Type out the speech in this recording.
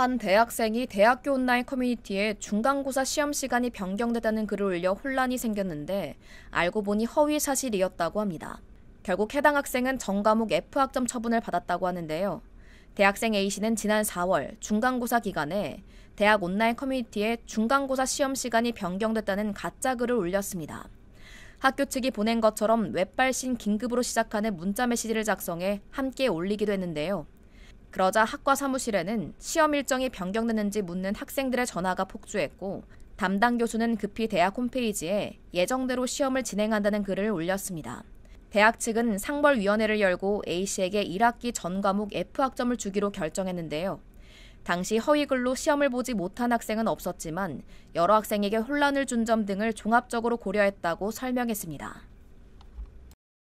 한 대학생이 대학교 온라인 커뮤니티에 중간고사 시험 시간이 변경됐다는 글을 올려 혼란이 생겼는데 알고 보니 허위 사실이었다고 합니다. 결국 해당 학생은 전과목 F학점 처분을 받았다고 하는데요. 대학생 A씨는 지난 4월 중간고사 기간에 대학 온라인 커뮤니티에 중간고사 시험 시간이 변경됐다는 가짜 글을 올렸습니다. 학교 측이 보낸 것처럼 웹발신 긴급으로 시작하는 문자 메시지를 작성해 함께 올리기도 했는데요. 그러자 학과 사무실에는 시험 일정이 변경됐는지 묻는 학생들의 전화가 폭주했고 담당 교수는 급히 대학 홈페이지에 예정대로 시험을 진행한다는 글을 올렸습니다. 대학 측은 상벌위원회를 열고 A씨에게 1학기 전 과목 F학점을 주기로 결정했는데요. 당시 허위글로 시험을 보지 못한 학생은 없었지만 여러 학생에게 혼란을 준 점 등을 종합적으로 고려했다고 설명했습니다.